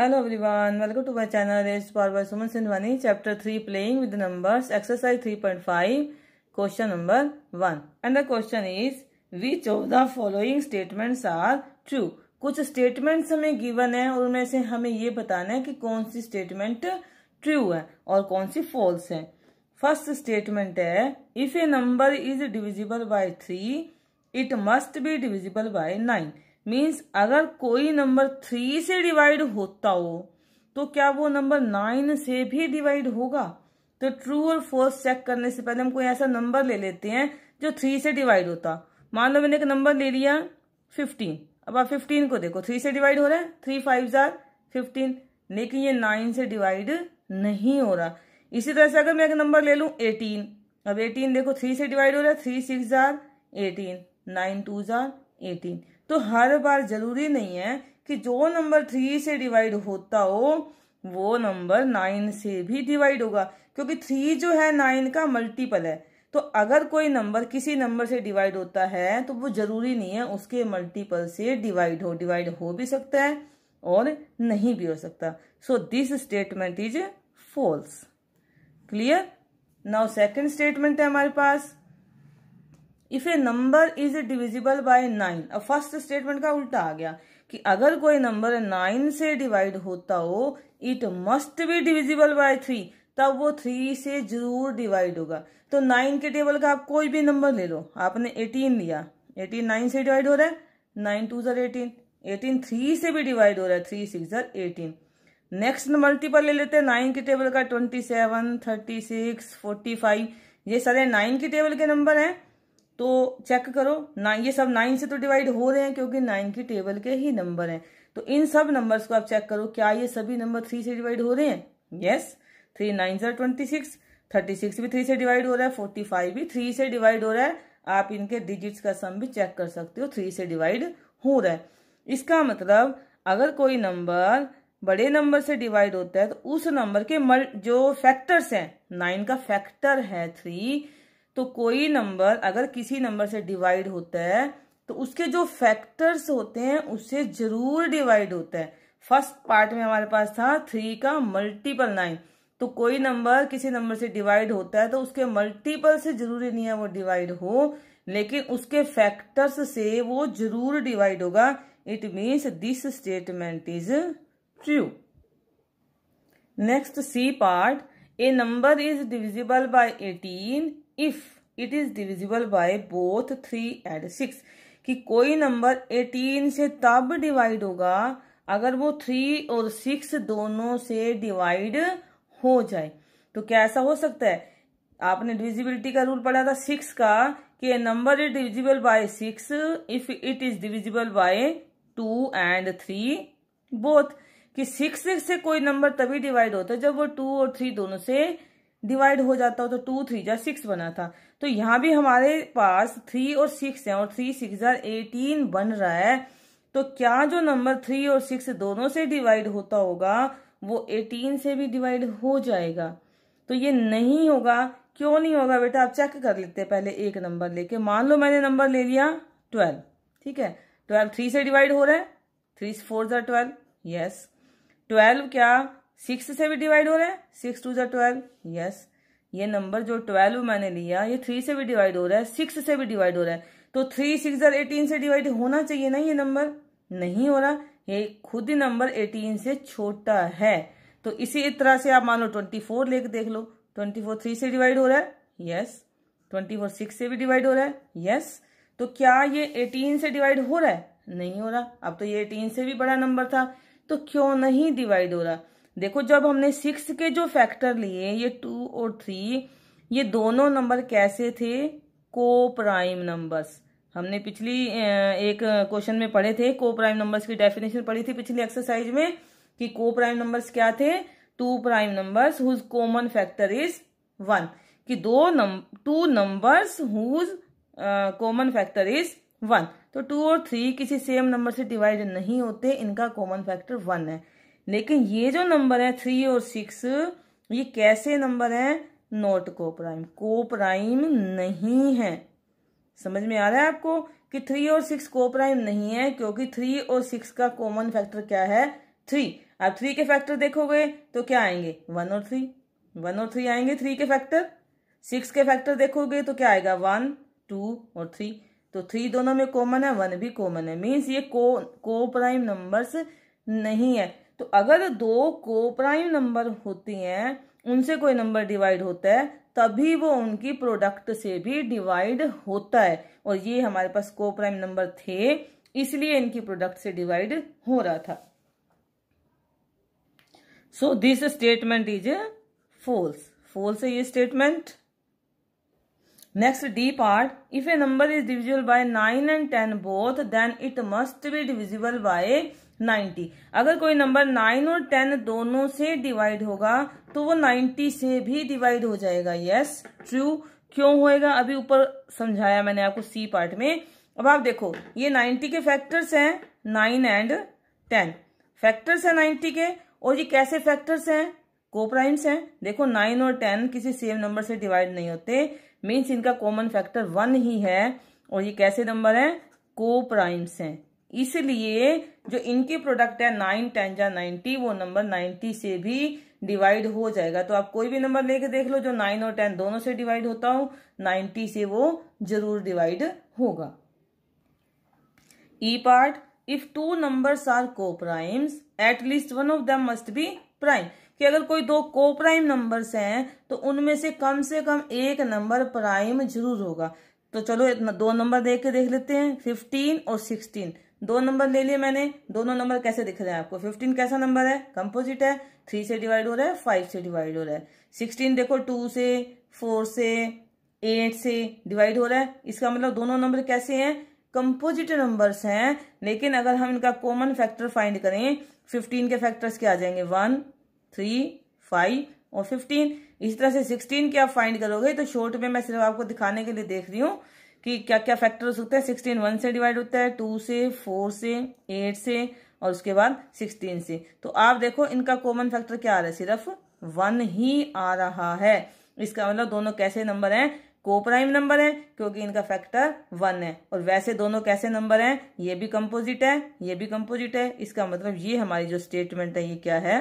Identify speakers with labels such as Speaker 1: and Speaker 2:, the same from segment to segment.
Speaker 1: Hello everyone welcome to my channel रेस पार्वर Suman Sindhwani chapter three playing with numbers exercise three point five question number one and the question is which of the following statements are true कुछ statements हमें given है और उनमें से हमें ये बताना है कि कौन सी स्टेटमेंट ट्रू है और कौन सी फॉल्स है फर्स्ट स्टेटमेंट है if a number is divisible by three it must be divisible by nine means अगर कोई नंबर थ्री से डिवाइड होता हो तो क्या वो नंबर नाइन से भी डिवाइड होगा तो ट्रू और फोर्स चेक करने से पहले हम कोई ऐसा नंबर ले लेते हैं जो थ्री से डिवाइड होता मान लो मैंने एक नंबर ले लिया फिफ्टीन अब आप फिफ्टीन को देखो थ्री से डिवाइड हो रहा है थ्री फाइव जार फिफ्टीन लेकिन ये नाइन से डिवाइड नहीं हो रहा इसी तरह से अगर मैं एक नंबर ले लू एटीन अब एटीन देखो थ्री से डिवाइड हो रहा है थ्री सिक्स जार एटीन नाइन टू जार एटीन तो हर बार जरूरी नहीं है कि जो नंबर थ्री से डिवाइड होता हो वो नंबर नाइन से भी डिवाइड होगा क्योंकि थ्री जो है नाइन का मल्टीपल है तो अगर कोई नंबर किसी नंबर से डिवाइड होता है तो वो जरूरी नहीं है उसके मल्टीपल से डिवाइड हो डिवाइड हो भी सकता है और नहीं भी हो सकता so this statement is false clear now second statement है हमारे पास if a number is divisible by nine अब फर्स्ट स्टेटमेंट का उल्टा आ गया कि अगर कोई नंबर नाइन से डिवाइड होता हो it must be divisible by three तब वो थ्री से जरूर डिवाइड होगा तो नाइन के टेबल का आप कोई भी नंबर ले लो आपने एटीन लिया एटीन नाइन से डिवाइड हो रहा है नाइन टू जर एटीन एटीन थ्री से भी डिवाइड हो रहा है थ्री सिक्स जर एटीन नेक्स्ट मल्टीपल ले लेते हैं नाइन के टेबल का twenty seven thirty six forty five ये सारे नाइन के टेबल के नंबर हैं तो चेक करो ना ये सब नाइन से तो डिवाइड हो रहे हैं क्योंकि नाइन की टेबल के ही नंबर हैं तो इन सब नंबर्स को आप चेक करो क्या ये सभी नंबर थ्री से डिवाइड हो रहे हैं यस थ्री नाइन जर ट्वेंटी सिक्स थर्टी सिक्स भी थ्री से डिवाइड हो रहा है फोर्टी फाइव भी थ्री से डिवाइड हो रहा है आप इनके डिजिट्स का सम भी चेक कर सकते हो थ्री से डिवाइड हो रहा है इसका मतलब अगर कोई नंबर बड़े नंबर से डिवाइड होता है तो उस नंबर के मल जो फैक्टर्स हैं नाइन का फैक्टर है थ्री तो कोई नंबर अगर किसी नंबर से डिवाइड होता है तो उसके जो फैक्टर्स होते हैं उससे जरूर डिवाइड होता है फर्स्ट पार्ट में हमारे पास था थ्री का मल्टीपल नाइन तो कोई नंबर किसी नंबर से डिवाइड होता है तो उसके मल्टीपल से जरूरी नहीं है वो डिवाइड हो लेकिन उसके फैक्टर्स से वो जरूर डिवाइड होगा it means this statement is true next C part a number is divisible by eighteen if it is divisible by both three and six कि कोई नंबर एटीन से तब डिवाइड होगा अगर वो थ्री और सिक्स दोनों से डिवाइड हो जाए तो क्या ऐसा हो सकता है आपने डिविजिबिलिटी का रूल पढ़ा था सिक्स का कि a number is divisible by six if it is divisible by two and three both कि सिक्स से कोई नंबर तभी डिवाइड होता है जब वो टू और थ्री दोनों से डिवाइड हो जाता हो तो टू थ्री जार सिक्स बना था तो यहाँ भी हमारे पास थ्री और सिक्स है और थ्री सिक्स जार एटीन बन रहा है तो क्या जो नंबर थ्री और सिक्स दोनों से डिवाइड होता होगा वो एटीन से भी डिवाइड हो जाएगा तो ये नहीं होगा क्यों नहीं होगा बेटा आप चेक कर लेते हैं पहले एक नंबर लेके मान लो मैंने नंबर ले लिया ट्वेल्व ठीक है ट्वेल्व थ्री से डिवाइड हो रहा है थ्री फोर जार ट्वेल्व यस ट्वेल्व क्या सिक्स से भी डिवाइड हो रहा है सिक्स टू जो ट्वेल्व यस ये नंबर जो ट्वेल्व मैंने लिया ये थ्री से भी डिवाइड हो रहा है सिक्स से भी डिवाइड हो रहा है तो थ्री सिक्स जर एटीन से डिवाइड होना चाहिए ना ये नंबर नहीं हो रहा ये खुद ही नंबर एटीन से छोटा है तो इसी तरह से आप मान लो ट्वेंटी फोर लेके देख लो ट्वेंटी फोर थ्री से डिवाइड हो रहा है यस ट्वेंटी फोर सिक्स से भी डिवाइड हो रहा है यस तो क्या ये एटीन से डिवाइड हो रहा है नहीं हो रहा अब तो ये एटीन से भी बड़ा नंबर था तो क्यों नहीं डिवाइड हो रहा देखो जब हमने सिक्स के जो फैक्टर लिए ये टू और थ्री ये दोनों नंबर कैसे थे को प्राइम नंबर्स हमने पिछली एक क्वेश्चन में पढ़े थे को प्राइम नंबर्स की डेफिनेशन पढ़ी थी पिछली एक्सरसाइज में कि को प्राइम नंबर्स क्या थे two prime numbers whose common factor is one कि दो number two numbers whose common factor is one तो टू और थ्री किसी सेम नंबर से डिवाइड नहीं होते इनका कॉमन फैक्टर वन है लेकिन ये जो नंबर है थ्री और सिक्स ये कैसे नंबर है नॉट को प्राइम को प्राइम नहीं है समझ में आ रहा है आपको कि थ्री और सिक्स को प्राइम नहीं है क्योंकि थ्री और सिक्स का कॉमन फैक्टर क्या है थ्री आप थ्री के फैक्टर देखोगे तो क्या आएंगे वन और थ्री वन और थ्री आएंगे थ्री के फैक्टर सिक्स के फैक्टर देखोगे तो क्या आएगा वन टू और थ्री तो थ्री दोनों में कॉमन है वन भी कॉमन है मीन्स ये को को प्राइम नंबर्स नहीं है तो अगर दो को प्राइम नंबर होती हैं उनसे कोई नंबर डिवाइड होता है तभी वो उनकी प्रोडक्ट से भी डिवाइड होता है और ये हमारे पास को प्राइम नंबर थे इसलिए इनकी प्रोडक्ट से डिवाइड हो रहा था so this statement is false false है ये statement next D part if a number is divisible by nine and ten both then it must be divisible by ninety अगर कोई नंबर नाइन और ten दोनों से डिवाइड होगा तो वो नाइन्टी से भी डिवाइड हो जाएगा यस ट्रू क्यों होएगा अभी ऊपर समझाया मैंने आपको सी पार्ट में अब आप देखो ये नाइन्टी के फैक्टर्स हैं नाइन एंड टेन फैक्टर्स हैं नाइन्टी के और ये कैसे फैक्टर्स हैं कोप्राइम्स हैं देखो नाइन और टेन किसी सेम नंबर से डिवाइड नहीं होते मीन्स इनका कॉमन फैक्टर वन ही है और ये कैसे नंबर को प्राइम्स हैं इसलिए जो इनके प्रोडक्ट है नाइन टेन या नाइन्टी वो नंबर नाइन्टी से भी डिवाइड हो जाएगा तो आप कोई भी नंबर लेके देख लो जो नाइन और टेन दोनों से डिवाइड होता हो नाइन्टी से वो जरूर डिवाइड होगा E part if two numbers are coprimes at least one of them must be prime कि अगर कोई दो को प्राइम नंबर्स हैं तो उनमें से कम से कम एक नंबर प्राइम जरूर होगा तो चलो दो नंबर देख के देख लेते हैं फिफ्टीन और सिक्सटीन दो नंबर ले लिए मैंने दोनों नंबर कैसे दिख रहे हैं आपको फिफ्टीन कैसा नंबर है कंपोजिट है थ्री से डिवाइड हो रहा है फाइव से डिवाइड हो रहा है सिक्सटीन देखो टू से फोर से एट से डिवाइड हो रहा है इसका मतलब दोनों नंबर कैसे हैं कंपोजिट नंबर्स हैं लेकिन अगर हम इनका कॉमन फैक्टर फाइंड करें फिफ्टीन के फैक्टर्स क्या आ जाएंगे वन थ्री फाइव और फिफ्टीन इस तरह से सिक्सटीन के आप फाइंड करोगे तो शॉर्ट में मैं सिर्फ आपको दिखाने के लिए देख रही हूँ कि क्या क्या फैक्टर हो सकता है सिक्सटीन वन से डिवाइड होता है टू से फोर से एट से और उसके बाद सिक्सटीन से तो आप देखो इनका कॉमन फैक्टर क्या आ रहा है सिर्फ वन ही आ रहा है इसका मतलब दोनों कैसे नंबर हैं को प्राइम नंबर है क्योंकि इनका फैक्टर वन है और वैसे दोनों कैसे नंबर हैं ये भी कंपोजिट है ये भी कंपोजिट है इसका मतलब ये हमारी जो स्टेटमेंट है ये क्या है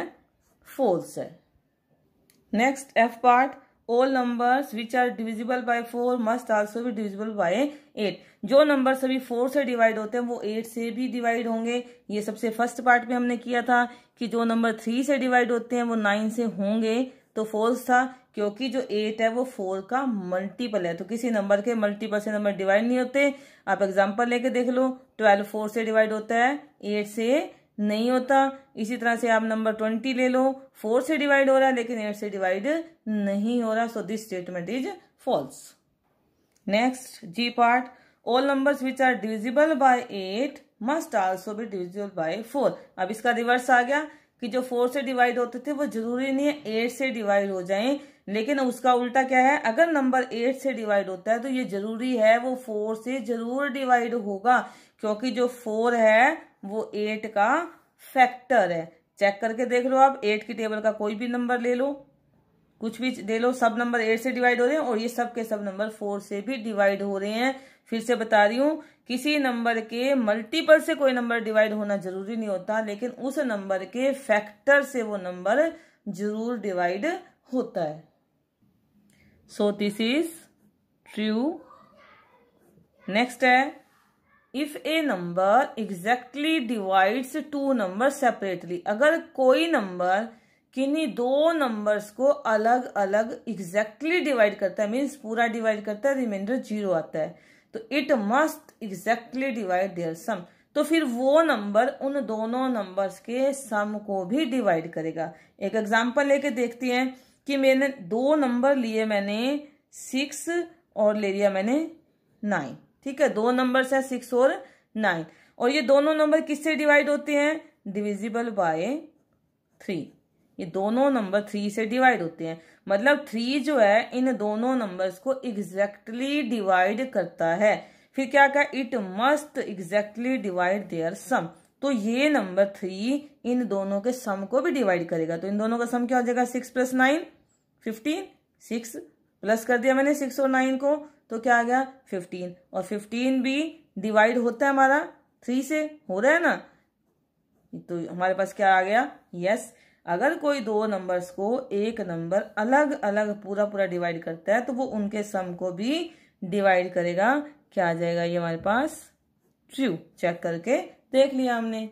Speaker 1: फोर्स है next F part all numbers which are divisible by four must also भी डिविजिबल बाय एट जो नंबर सभी फोर से डिवाइड होते हैं वो एट से भी डिवाइड होंगे ये सबसे फर्स्ट पार्ट में हमने किया था कि जो नंबर थ्री से डिवाइड होते हैं वो नाइन से होंगे तो फोर्स था क्योंकि जो एट है वो फोर का मल्टीपल है तो किसी नंबर के मल्टीपल से नंबर डिवाइड नहीं होते आप एग्जाम्पल लेके देख लो ट्वेल्व फोर से डिवाइड होता है एट से नहीं होता इसी तरह से आप नंबर ट्वेंटी ले लो फोर से डिवाइड हो रहा है लेकिन एट से डिवाइड नहीं हो रहा so this statement is false next G part all numbers which are divisible by eight must also be divisible by four अब इसका रिवर्स आ गया कि जो फोर से डिवाइड होते थे वो जरूरी नहीं है एट से डिवाइड हो जाए लेकिन उसका उल्टा क्या है अगर नंबर एट से डिवाइड होता है तो ये जरूरी है वो फोर से जरूर डिवाइड होगा क्योंकि जो फोर है वो एट का फैक्टर है चेक करके देख लो आप एट की टेबल का कोई भी नंबर ले लो कुछ भी ले लो सब नंबर एट से डिवाइड हो रहे हैं और ये सब के सब नंबर फोर से भी डिवाइड हो रहे हैं फिर से बता रही हूं किसी नंबर के मल्टीपल से कोई नंबर डिवाइड होना जरूरी नहीं होता लेकिन उस नंबर के फैक्टर से वो नंबर जरूर डिवाइड होता है so this is true next है if a number exactly divides two number separately अगर कोई नंबर किन्हीं दो numbers को अलग अलग एग्जैक्टली डिवाइड करता है means पूरा डिवाइड करता है रिमाइंडर जीरो आता है तो it must exactly divide their sum तो फिर वो नंबर उन दोनों numbers के सम को भी डिवाइड करेगा एक एग्जाम्पल लेके देखते हैं कि मैंने दो नंबर लिए मैंने सिक्स और ले लिया मैंने नाइन ठीक है दो नंबर्स है सिक्स और नाइन और ये दोनों नंबर किससे डिवाइड होते हैं डिविजिबल बाय थ्री ये दोनों नंबर थ्री से डिवाइड होते हैं मतलब थ्री जो है इन दोनों नंबर्स को एग्जैक्टली डिवाइड करता है फिर क्या कहा it must exactly divide their sum तो ये नंबर थ्री इन दोनों के सम को भी डिवाइड करेगा तो इन दोनों का सम क्या हो जाएगा six plus nine fifteen six plus कर दिया मैंने सिक्स और नाइन को तो क्या आ गया फिफ्टीन और फिफ्टीन भी डिवाइड होता है हमारा थ्री से हो रहा है ना तो हमारे पास क्या आ गया यस yes. अगर कोई दो नंबर्स को एक नंबर अलग अलग पूरा पूरा डिवाइड करता है तो वो उनके सम को भी डिवाइड करेगा क्या आ जाएगा ये हमारे पास ट्रू चेक करके देख लिया हमने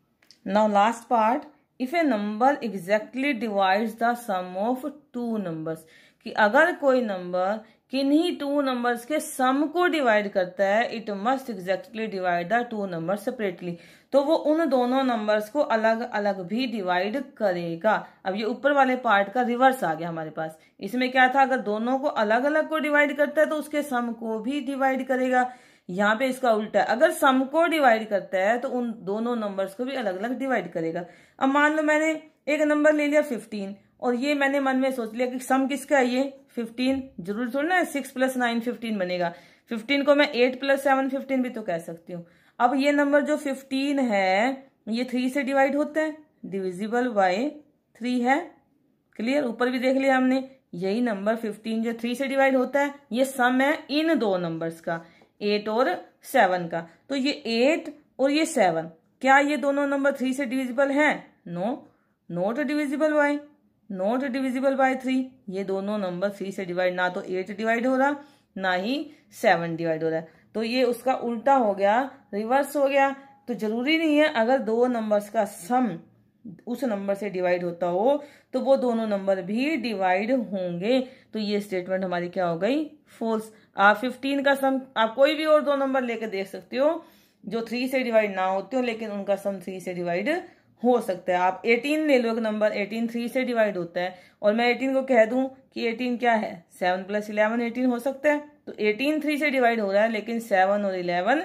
Speaker 1: now last part if a number exactly divide the sum of two numbers कि अगर कोई नंबर किन्ही टू नंबर्स के सम को डिवाइड करता है it must exactly divide the two number separately तो वो उन दोनों नंबर्स को अलग अलग भी डिवाइड करेगा अब ये ऊपर वाले पार्ट का रिवर्स आ गया हमारे पास इसमें क्या था अगर दोनों को अलग अलग को डिवाइड करता है तो उसके सम को भी डिवाइड करेगा यहाँ पे इसका उल्टा है अगर सम को डिवाइड करता है तो उन दोनों नंबर्स को भी अलग अलग डिवाइड करेगा अब मान लो मैंने एक नंबर ले लिया फिफ्टीन और ये मैंने मन में सोच लिया कि सम किसका है ये फिफ्टीन जरूर थोड़ी ना सिक्स प्लस नाइन फिफ्टीन बनेगा फिफ्टीन को मैं एट प्लस सेवन फिफ्टीन भी तो कह सकती हूँ अब ये नंबर जो फिफ्टीन है ये थ्री से डिवाइड होता है डिविजिबल बाय थ्री है क्लियर ऊपर भी देख लिया हमने यही नंबर फिफ्टीन जो थ्री से डिवाइड होता है ये सम है इन दो नंबर्स का एट और सेवन का तो ये एट और ये सेवन क्या ये दोनों नंबर थ्री से डिविजिबल है no not divisible why not divisible by three ये दोनों नंबर थ्री से डिवाइड ना तो एट डिवाइड हो रहा ना ही सेवन डिवाइड हो रहा है तो ये उसका उल्टा हो गया रिवर्स हो गया तो जरूरी नहीं है अगर दो नंबर्स का सम उस नंबर से डिवाइड होता हो तो वो दोनों नंबर भी डिवाइड होंगे तो ये स्टेटमेंट हमारी क्या हो गई फोर्स आप फिफ्टीन का सम आप कोई भी और दो नंबर लेकर देख सकते हो जो थ्री से डिवाइड ना होते हो लेकिन उनका सम थ्री से डिवाइड हो सकता है आप 18 ले लो एक नंबर 18 थ्री से डिवाइड होता है और मैं 18 को कह दूं कि 18 क्या है 7 प्लस इलेवन एटीन हो सकता है तो 18 थ्री से डिवाइड हो रहा है लेकिन 7 और 11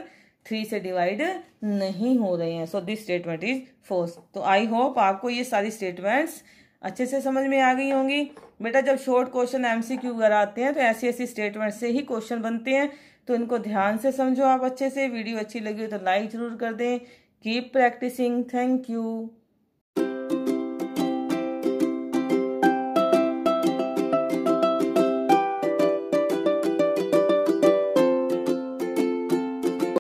Speaker 1: थ्री से डिवाइड नहीं हो रहे हैं so this statement is force तो आई होप आपको ये सारी स्टेटमेंट्स अच्छे से समझ में आ गई होंगी बेटा जब शॉर्ट क्वेश्चन एमसीक्यू वगैरह आते हैं तो ऐसी ऐसी स्टेटमेंट से ही क्वेश्चन बनते हैं तो इनको ध्यान से समझो आप अच्छे से वीडियो अच्छी लगी हो तो लाइक जरूर कर दें Keep practicing. Thank you.